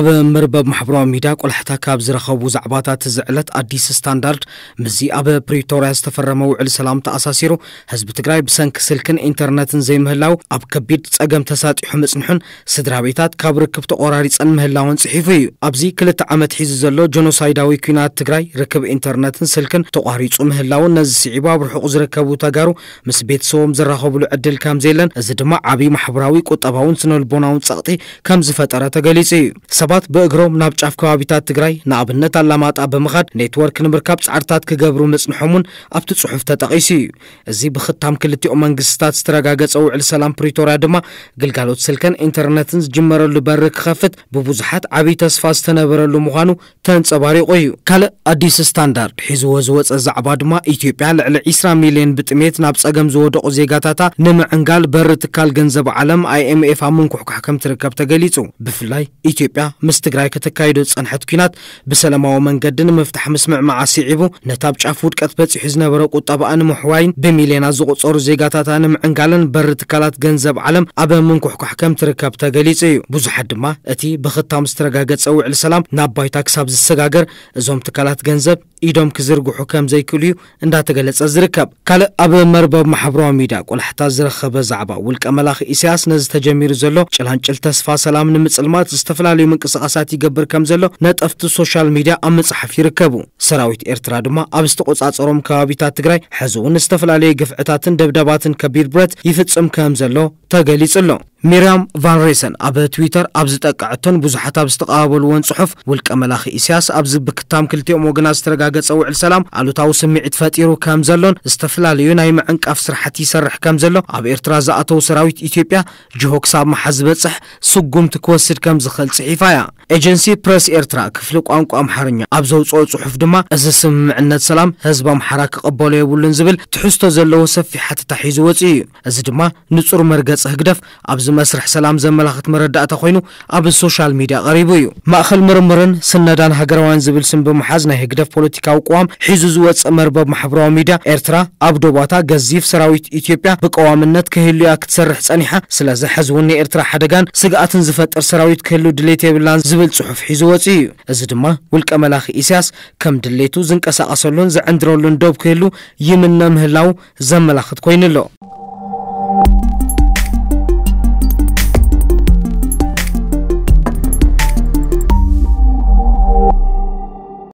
ኣብ መርበብ ማሕበራዊ ሚድያ ቆላሕታ ካብ ዝረኸቡ ዛዕባታት ዝዕለት ኣዲስ ስታንዳርድ ምዚ ኣብ ፕሪቶርያ ዝተፈረመ ውዕል ሰላም ተኣሳሲሩ ህዝቢ ትግራይ ብሰንኪ ስልክን ኢንተርነትን ዘይምህላው ኣብ ከቢድ ጸገም ተሳጢሑ ምጽንሑን ስድራ ቤታት ካብ ርክብ ተቆራሪፀን ምህላውን ጽሒፉ እዩ ኣብዚ ክልተ ዓመት ሒዙ ዘሎ ጆኖሳይዳዊ ኩናት ትግራይ ርክብ ኢንተርነትን ስልክን ተቋሪፁ ምህላውን ነዚ ስዒቡ ኣብ ርሑቕ ዝርከቡ ተጋሩ ምስ ቤተሰቦም ዝራኸብሉ ዕድል ከምዘየለን እዚ ድማ ዓብዪ ማሕበራዊ ቁጠባውን ስነልቦናውን ጸቕጢ ከም ዝፈጠረ ተገሊጹ እዩ ሰባት በእግሮም ናብ ጫፍ ከባቢታት ትግራይ ንኣብነት ኣላማጣ ብምኻድ ኔትወርክ ንምርካብ ፃዕርታት ክገብሩ ምጽንሖምን ኣብቲ ጽሑፍ ተጠቒሱ እዩ እዚ ብክታም ክልቲኦ መንግስትታት ዝተረጋገፀ ውዕል ሰላም ፕሪቶርያ ድማ ግልጋሎት ስልከን ኢንተርነትን ዝጅመረሉ በሪ ክኸፍት ብብዙሓት ዓብዪ ተስፋ ዝተነበረሉ ምዃኑ ተንፀባሪቑ እዩ ካልእ ኣዲስ ስታንዳርድ ሒዝዎ ዝወፀ ዛዕባ ድማ ኢትዮጵያ ልዕሊ 20 ሚልዮን ብጥሜት ናብ ፀገም ዝወደቑ ዜጋታታ ንምዕንጋል በሪ ትካል ገንዘብ ዓለም ኣይኤምኤፍ ኣብ ምንኩሕኳሕ ከም ትርከብ ተገሊጹ ብፍላይ ኢትዮጵያ ምስ ትግራይ ከተካይዶ ዝፀንሐት ኩናት ብሰላማዊ መንገዲ ንምፍታሕ ምስምዕ ኣስዒቡ ነቲ ነታብ ጫፍ ውድቀት በፂሑ ዝነበረ ቁጠባኣ ንምሕዋይን ብሚልዮናት ዝቁፀሩ ዜጋታታ ንምዕንጋልን በሪ ትካላት ገንዘብ ዓለም ኣብ ምንኩሕኳሕ ከም ትርከብ ተገሊጹ እዩ ብዙሓት ድማ እቲ ብክታም ዝተረጋገፀ ውዕል ሰላም ናብ ባይታ ክሳብ ዝሰጋገር እዞም ትካላት ገንዘብ ኢዶም ክዝርግሑ ከም ዘይክእሉ እዩ እንዳተገለጸ ዝርከብ ካልእ ኣብ መርበብ ማሕበራዊ ሚድያ ቆላሕታት ዝረኸበ ዛዕባ ውልቀ መላኺ እስያስ ነዚ ተጀሚሩ ዘሎ ጭላንጭል ተስፋ ሰላም ንምፅልማት ዝተፈላለዩ ምንቅስቓሳት ይገብር ከም ዘሎ ነጠፍቲ ሶሻል ሚድያ ኣብ መፅሓፍ ይርከቡ ሰራዊት ኤርትራ ድማ ኣብ ዝተቆፃፀሮም ከባቢታት ትግራይ ሕዚ እውን ዝተፈላለየ ግፍዕታትን ደብዳባትን ከቢድ ብረት ይፍፅም ከም ዘሎ ተገሊጹ ኣሎ ሚርያም ቫን ሬሰን ኣብ ትዊተር ኣብ ዝጠቅዐቶን ብዙሓት ኣብ ዝተቐባበልዎን ጽሑፍ ውልቀ መላኺ እስያስ ኣብዚ ብክታም ክልቲኦም ወገናት ዝተረጋገፀ ውዕል ሰላም ኣሉታዊ ስምዒት ፈጢሩ ከም ዘሎን ዝተፈላለዩ ናይ ምዕንቃፍ ስራሕቲ ይሰርሕ ከም ዘሎ ኣብ ኤርትራ ዝኣተው ሰራዊት ኢትዮጵያ ጅሆ ክሳብ መሓዝ ዝበፅሕ ስጉምቲ ክወስድ ከም ዝኽእል ጽሒፋ እያ ኤጀንሲ ፕረስ ኤርትራ ክፍሊ ቋንቋ ኣምሓርኛ ኣብ ዘውፅኦ ጽሑፍ ድማ እዚ ስምምዕነት ሰላም ህዝቢ ኣምሓራ ክቕበሎ የብሉን ዝብል ትሕዝቶ ዘለዎ ሰፊሕ ሓተታ ሒዙ ወፅኡ እዩ እዚ ድማ ንጹር መርገፂ ህግደፍ ኣብዚ መስርሕ ሰላም ዘመላኽት መረዳእታ ኮይኑ ኣብ ሶሻል ሚድያ ቀሪቡ እዩ ማእኸል ምርምርን ስነዳን ሃገራውያን ዝብል ስም ብምሓዝ ናይ ህግደፍ ፖለቲካዊ ቅዋም ሒዙ ዝወፅእ መርበብ ማሕበራዊ ሚድያ ኤርትራ ኣብ ዶባታ ገዚፍ ሰራዊት ኢትዮጵያ ብቀዋምነት ክህልያ ክትሰርሕ ጸኒሓ ስለዚ ሕዚ እውን ናይ ኤርትራ ሓደጋን ስግኣትን ዝፈጥር ሰራዊት ክህሉ ድሌት የብላን ዝብል ጽሑፍ ሒዙ ወፂ እዩ እዚ ድማ ውልቀ መላኺ ኢሳያስ ከም ድሌቱ ዝንቀሳቐሰሉን ዝዕንድረሉን ዶብ ክህሉ ይምነ ምህላው ዘመላኽት ኮይኑ ኣሎ